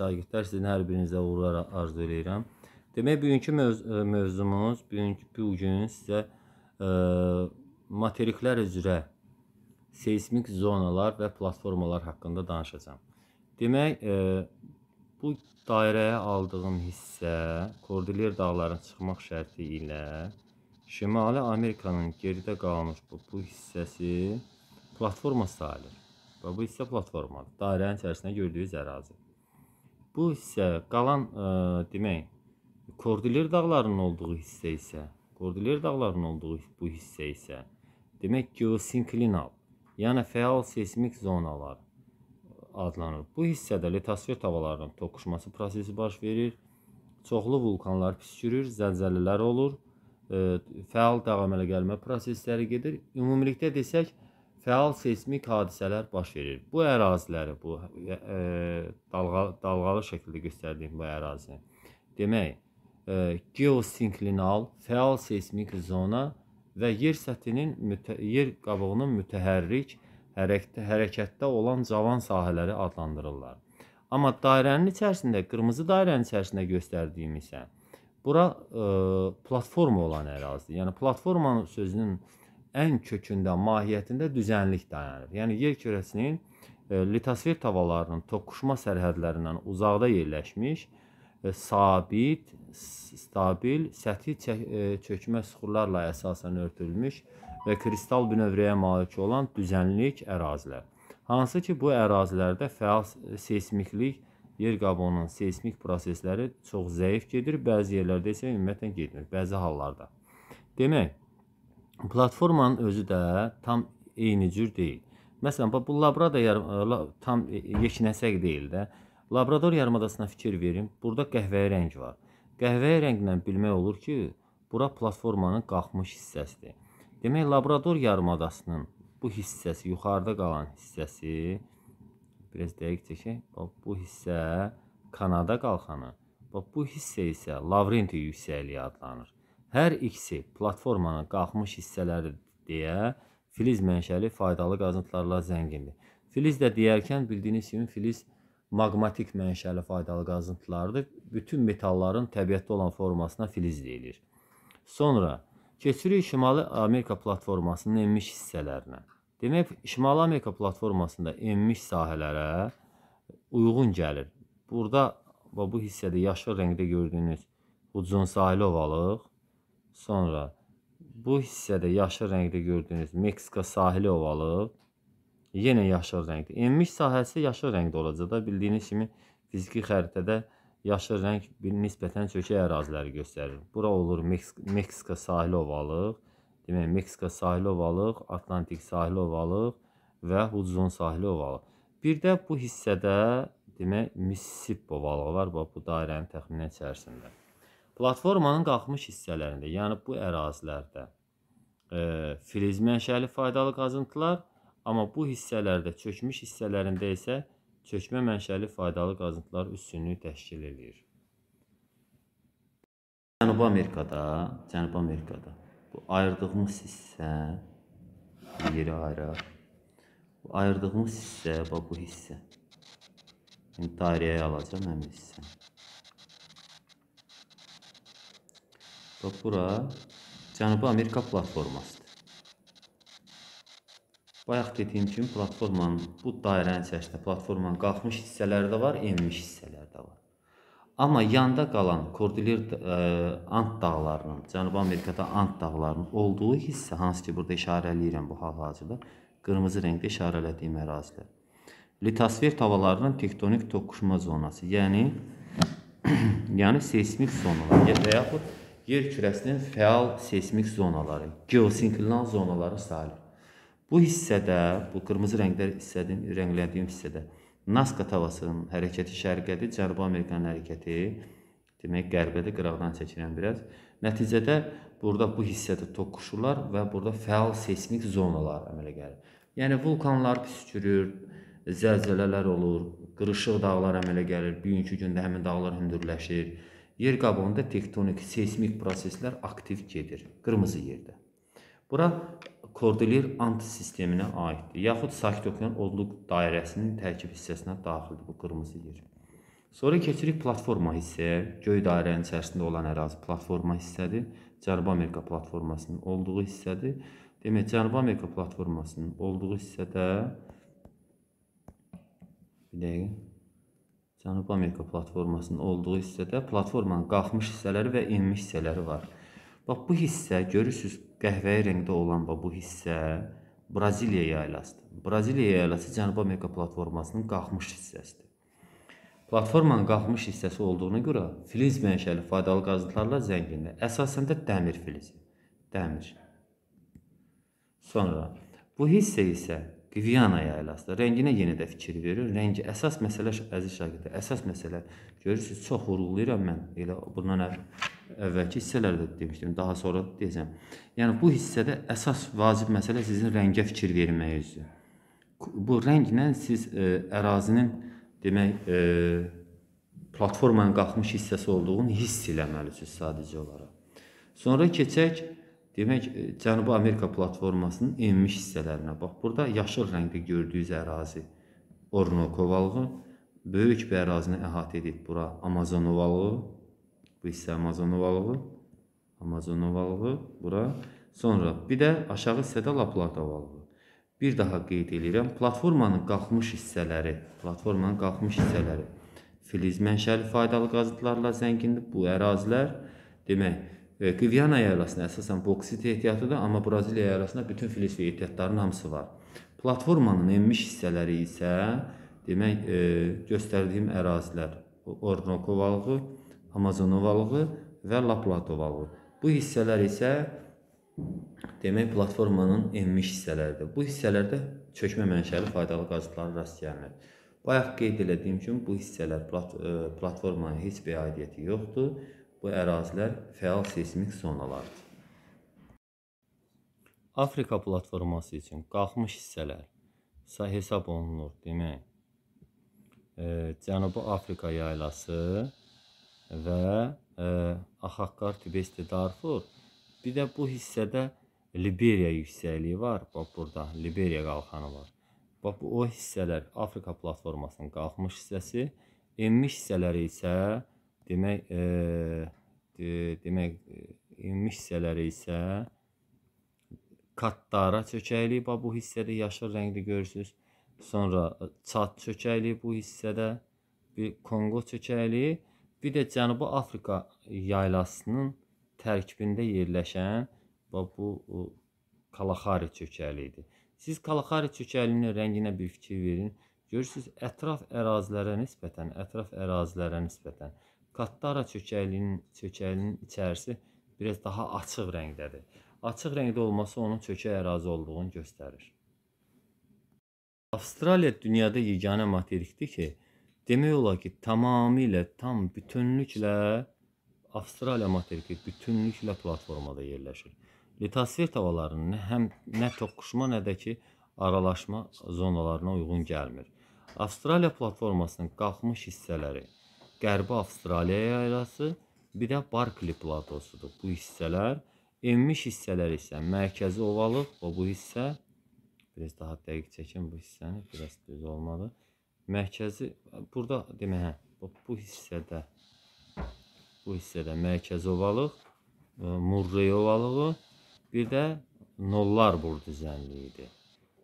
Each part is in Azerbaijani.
Şagirdlər sizin hər birinizə uğurlar arzu eləyirəm. Demək, bugünkü mövz e, mövzumuz, bugünkü bu gün sizə ə, e, materiklər üzrə seismik zonalar və platformalar haqqında danışacağam. Demək, ə, e, bu dairəyə aldığım hissə Kordilyer dağlarına çıxmaq şərti ilə Şimali Amerikanın geridə qalmış bu, bu hissəsi platforma sayılır. Və bu hissə platformadır. Dairənin içərisində gördüyünüz ərazi. Bu hissə qalan ə, e, demək Kordilyer dağlarının olduğu hissə isə Kordilyer dağlarının olduğu bu hissə isə demək geosinklinal, yəni fəal seismik zonalar adlanır. Bu hissədə litosfer tavalarının toqquşması prosesi baş verir. Çoxlu vulkanlar püskürür, zəlzələlər olur, ə, e, fəal dağ əmələ gəlmə prosesləri gedir. Ümumilikdə desək, fəal seysmik hadisələr baş verir. Bu əraziləri, bu e, e dalğalı, dalğalı şəkildə göstərdiyim bu ərazini. Demək, e, geosinklinal fəal seysmik zona və yer səthinin mütə, yer qabığının mütəhərrik hərəkətdə, hərəkətdə olan cavan sahələri adlandırırlar. Amma dairənin içərisində, qırmızı dairənin içərisində göstərdiyim isə bura e, platforma olan ərazidir. Yəni platforma sözünün e, ən kökündə, mahiyyətində düzənlik dayanır. Yəni yer kürəsinin e, litosfer tavalarının toqquşma sərhədlərindən uzaqda yerləşmiş, e, sabit, stabil, səthi e, çökmə süxurlarla əsasən örtülmüş və kristal bünövrəyə malik olan düzənlik ərazilər. Hansı ki, bu ərazilərdə fəal seismiklik, yer qabının seismik prosesləri çox zəif gedir, bəzi yerlərdə isə ümumiyyətlə getmir, bəzi hallarda. Demək, platformanın özü də tam eyni cür deyil. Məsələn, bu Labrada e, tam e, yeşinəsək deyil də. Labrador yarımadasına fikir verin. Burada qəhvəyi rəng var. Qəhvəyi rənglə bilmək olur ki, bura platformanın qalxmış hissəsidir. Demək, Labrador yarımadasının bu hissəsi, yuxarıda qalan hissəsi, biraz dəqiq çəkək, bu hissə Kanada qalxanı, bu hissə isə Lavrenti yüksəkliyi adlanır. Hər ikisi platformanın qalxmış hissələri deyə filiz mənşəli faydalı qazıntılarla zəngindir. Filiz də deyərkən bildiyiniz kimi filiz maqmatik mənşəli faydalı qazıntılardır. Bütün metalların təbiətdə olan formasına filiz deyilir. Sonra keçirik Şimali Amerika platformasının enmiş hissələrinə. Demək, Şimali Amerika platformasında enmiş sahələrə uyğun gəlir. Burada və bu hissədə yaşıl rəngdə gördüyünüz Hudson sahili ovalıq Sonra bu hissədə yaşıl rəngdə gördüyünüz Meksika sahili ovalı yenə yaşıl rəngdir. Enmiş sahəsi yaşıl rəngdə olacaq da bildiyiniz kimi fiziki xəritədə yaşıl rəng bir nisbətən çökək əraziləri göstərir. Bura olur Meks Meksika sahili ovalıq. Demək Meksika sahili ovalıq, Atlantik sahili ovalıq və Hudson sahili ovalıq. Bir də bu hissədə demək Mississippi ovalığı var. Bax bu dairənin təxminən içərisində. Platformanın qalxmış hissələrində, yəni bu ərazilərdə e, filiz mənşəli faydalı qazıntılar, amma bu hissələrdə çökmüş hissələrində isə çökmə mənşəli faydalı qazıntılar üstünlüyü təşkil edir. Cənubi Amerikada, Cənubi Amerikada bu ayırdığımız hissə yeri ayıraq. Bu ayırdığımız hissə, bax bu hissə. İndi dairəyə alacağam həmin hissəni. Bax, bura Cənubi Amerika platformasıdır. Bayaq dediyim kimi platformanın, bu dairənin içərisində platformanın qalxmış hissələri də var, enmiş hissələri də var. Amma yanda qalan Kordilyer ə, e, Ant dağlarının, Cənubi Amerikada Ant dağlarının olduğu hissə, hansı ki, burada işarələyirəm bu hal-hazırda, qırmızı rəngdə işarələdiyim ərazilər. Litosfer tavalarının tektonik toqquşma zonası, yəni yəni seismik zonalar və yaxud yer kürəsinin fəal seismik zonaları, geosinklon zonaları sayılır. Bu hissədə, bu qırmızı rənglər hissədən rənglədiyim hissədə Nazca tavasının hərəkəti şərqədir, Cənubi Amerikanın hərəkəti demək qərbədir, qırağdan çəkilən biraz. Nəticədə burada bu hissədə toqquşurlar və burada fəal seismik zonalar əmələ gəlir. Yəni vulkanlar püskürür, zəlzələlər olur, qırışıq dağlar əmələ gəlir. Bugünkü gündə həmin dağlar hündürləşir. Yer qabığında tektonik, seismik proseslər aktiv gedir. Qırmızı yerdə. Bura kordilir antisisteminə aiddir. Yaxud sakitokyan odluq dairəsinin tərkib hissəsinə daxildir bu qırmızı yer. Sonra keçirik platforma hissəyə. Göy dairənin içərisində olan ərazi platforma hissədir. Cənubi Amerika platformasının olduğu hissədir. Demək, Cənubi Amerika platformasının olduğu hissədə bir dəqiqə Cənubi Amerika platformasının olduğu hissədə platformanın qalxmış hissələri və enmiş hissələri var. Bax bu hissə görürsüz qəhvəyi rəngdə olan bax bu hissə Braziliya yaylasıdır. Braziliya yaylası Cənubi Amerika platformasının qalxmış hissəsidir. Platformanın qalxmış hissəsi olduğuna görə filiz mənşəli faydalı qazıntılarla zəngindir. Əsasən də dəmir filizi. Dəmir. Sonra bu hissə isə Qviyana yaylası. Rənginə yenə də fikir verir. Rəngi əsas məsələ əziz şagirdlər, əsas məsələ görürsüz, çox vurğulayıram mən. Elə bundan əvvəlki hissələrdə demişdim, daha sonra deyəcəm. Yəni bu hissədə əsas vacib məsələ sizin rəngə fikir verməyinizdir. Bu rənglə siz ə, e, ərazinin demək ə, e, platformanın qalxmış hissəsi olduğunu hiss eləməlisiniz sadəcə olaraq. Sonra keçək Demək, e, Cənubi Amerika platformasının enmiş hissələrinə bax. Burada yaşıl rəngdə gördüyünüz ərazi Orinoq ovalığı, böyük bir ərazini əhatə edib bura Amazon ovalığı, bu hissə Amazon ovalığı, Amazon ovalığı bura. Sonra bir də aşağı hissədə Laplarda ovalığı. Bir daha qeyd edirəm, platformanın qalxmış hissələri, platformanın qalxmış hissələri filiz mənşəli faydalı qazıntılarla zəngindir bu ərazilər. Demək, ki, Viyana yaylasına əsasən boksit ehtiyatı da, amma Braziliya yaylasına bütün filiz və ehtiyatların hamısı var. Platformanın enmiş hissələri isə demək e, göstərdiyim ərazilər, Ornok ovalığı, Amazon ovalığı və La Plata ovalığı. Bu hissələr isə demək platformanın enmiş hissələridir. Bu hissələrdə çökmə mənşəli faydalı qazıtları rast gəlinir. Bayaq qeyd elədiyim kimi bu hissələr plat e, platformaya heç bir aidiyyəti yoxdur Bu ərazilər fəal seismik zonalardır. Afrika platforması üçün qalxmış hissələr hesab olunur, demək. E, Cənubi Afrika yaylası və e, Axaqqar Tibesti Darfur. Bir də bu hissədə Liberiya yüksəkliyi var. Bax burada Liberiya qalxanı var. Bax bu o hissələr Afrika platformasının qalxmış hissəsi, enmiş hissələri isə Demək, e, demək ümumi e, hissələri isə katlara çökəkliyi bax bu hissədə yaşıl rəngli görürsüz. Sonra e, çat çökəkliyi bu hissədə, bir Konqo çökəkliyi, bir də Cənubi Afrika yaylasının tərkibində yerləşən bax bu o, Kalahari çökəkliyidir. Siz Kalahari çökəkliyinin rənginə bir fikir verin. Görürsüz, ətraf ərazilərə nisbətən, ətraf ərazilərə nisbətən Kattara çökəkliyinin, çökəkliyinin içərisi biraz daha açıq rəngdədir. Açıq rəngdə olması onun çökək ərazi olduğunu göstərir. Avstraliya dünyada yeganə materikdir ki, demək olar ki, tamamilə, tam bütünlüklə Avstraliya materiki bütünlüklə platformada yerləşir. Litosfer tavalarının həm nə toqquşma, nə də ki, aralaşma zonalarına uyğun gəlmir. Avstraliya platformasının qalxmış hissələri Qərbi Avstraliya yaylası, bir də Barkli platosudur bu hissələr. Enmiş hissələr isə mərkəzi ovalıq və bu hissə, biraz daha dəqiq çəkin bu hissəni, biraz düz olmalı. Mərkəzi, burada demək, hə, bu hissədə, bu hissədə mərkəzi ovalıq, e, Murray ovalığı, bir də nollar bur düzənliyi idi.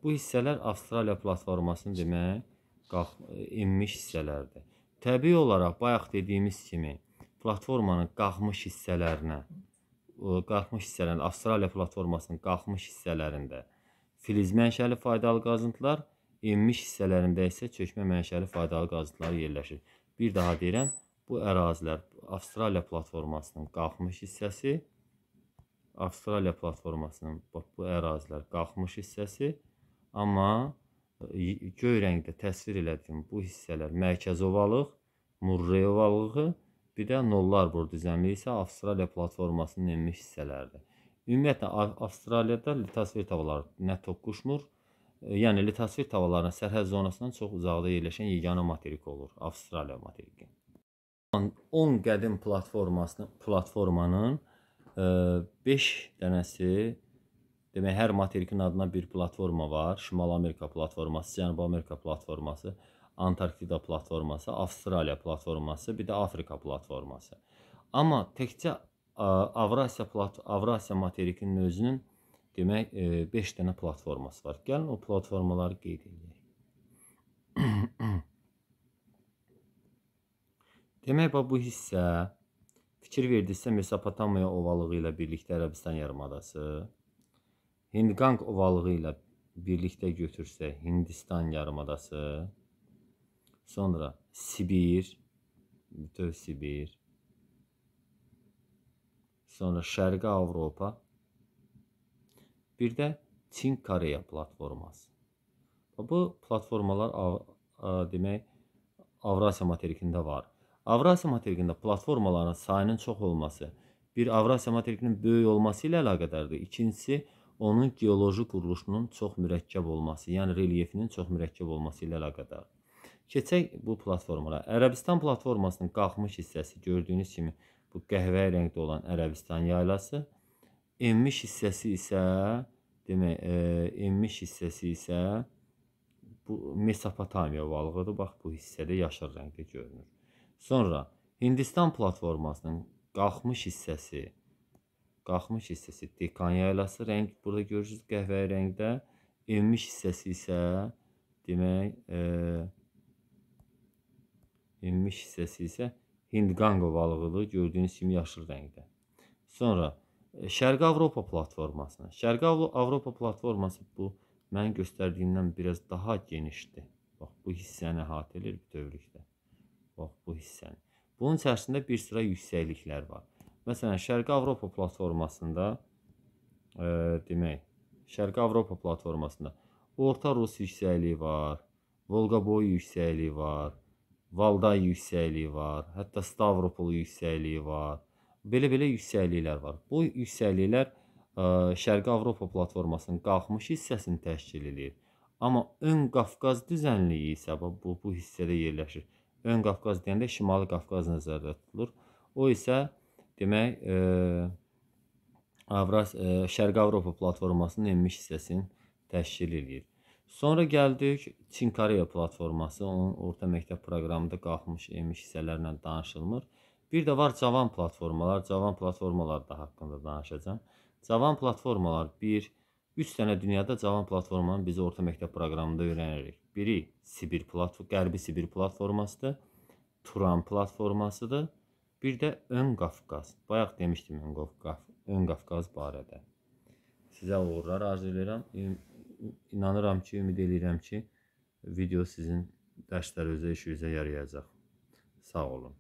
Bu hissələr Avstraliya platformasının demək, qalx, inmiş e, hissələrdir. Təbii olaraq bayaq dediyimiz kimi platformanın qalxmış hissələrinə qalxmış hissələrin Avstraliya platformasının qalxmış hissələrində filiz mənşəli faydalı qazıntılar, enmiş hissələrində isə çökmə mənşəli faydalı qazıntılar yerləşir. Bir daha deyirəm, bu ərazilər Avstraliya platformasının qalxmış hissəsi, Avstraliya platformasının bu ərazilər qalxmış hissəsi, amma göy rəngdə təsvir elədiyim bu hissələr mərkəz ovalıq, Murray ovalığı, bir də nollar bor düzənliyi isə Avstraliya platformasının enmiş hissələridir. Ümumiyyətlə Avstraliyada litasfer tavaları nə toqquşmur, e, yəni litasfer tavalarının sərhəd zonasından çox uzaqda yerləşən yeganə materik olur, Avstraliya materiki. 10 qədim platformasının platformanın 5 e, dənəsi Demək, hər materikin adına bir platforma var. Şimal Amerika platforması, Cənubi Amerika platforması, Antarktida platforması, Avstraliya platforması, bir də Afrika platforması. Amma təkcə Avrasiya plat Avrasiya materikinin özünün demək 5 e, dənə platforması var. Gəlin o platformaları qeyd edək. demək, bu hissə fikir verdinizsə Mesopotamiya ovalığı ilə birlikdə Ərəbistan yarımadası, Hindqanq ovalığı ilə birlikdə götürsə Hindistan yarımadası, sonra Sibir, bütöv Sibir, sonra Şərqi Avropa, bir də Çin Koreya platforması. Bu platformalar demək Avrasiya materikində var. Avrasiya materikində platformaların sayının çox olması, bir Avrasiya materikinin böyük olması ilə əlaqədardır. İkincisi, onun geoloji quruluşunun çox mürəkkəb olması, yəni relyefinin çox mürəkkəb olması ilə əlaqədardır. Keçək bu platformalara. Ərəbistan platformasının qalxmış hissəsi gördüyünüz kimi bu qəhvə rəngdə olan Ərəbistan yaylası, enmiş hissəsi isə demək, e, enmiş hissəsi isə bu Mesopotamiya valığıdır. Bax bu hissədə yaşıl rəngdə görünür. Sonra Hindistan platformasının qalxmış hissəsi qalxmış hissəsi dekan yaylası. Rəng burada görürsünüz qəhvəyi rəngdə. Enmiş hissəsi isə demək e, enmiş hissəsi isə Hindqanqo balığıdır. Gördüyünüz kimi yaşıl rəngdə. Sonra e, Şərqi Avropa platformasına. Şərqi Avropa platforması bu mən göstərdiyimdən biraz daha genişdir. Bax bu hissəni əhatə edir bütövlükdə. Bax bu hissəni. Bunun içərisində bir sıra yüksəkliklər var. Məsələn, Şərqi Avropa platformasında e, demək, Şərqi Avropa platformasında Orta Rus yüksəkliyi var, Volqaboy yüksəkliyi var, Valday yüksəkliyi var, hətta Stavropol yüksəkliyi var. Belə-belə yüksəkliklər var. Bu yüksəkliklər ə, e, Şərqi Avropa platformasının qalxmış hissəsini təşkil edir. Amma Ön Qafqaz düzənliyi isə bu bu hissədə yerləşir. Ön Qafqaz deyəndə Şimali Qafqaz nəzərdə tutulur. O isə Demək, e, Avrasiya e, Şərqi Avropa platformasının enmiş hissəsini təşkil eləyir. Sonra gəldik Çin Koreya platforması, onun orta məktəb proqramında qalxmış enmiş hissələrlə danışılmır. Bir də var cavan platformalar, cavan platformalar da haqqında danışacağam. Cavan platformalar 1 3 dənə dünyada cavan platformanı biz orta məktəb proqramında öyrənirik. Biri Sibir platform, Qərbi Sibir platformasıdır. Turan platformasıdır. Bir də Ön Qafqaz. Bayaq demişdim Ön Qafqaz, Ön Qafqaz barədə. Sizə uğurlar arzu edirəm. İnanıram ki, ümid edirəm ki, video sizin dərslərinizə, işinizə yarayacaq. Sağ olun.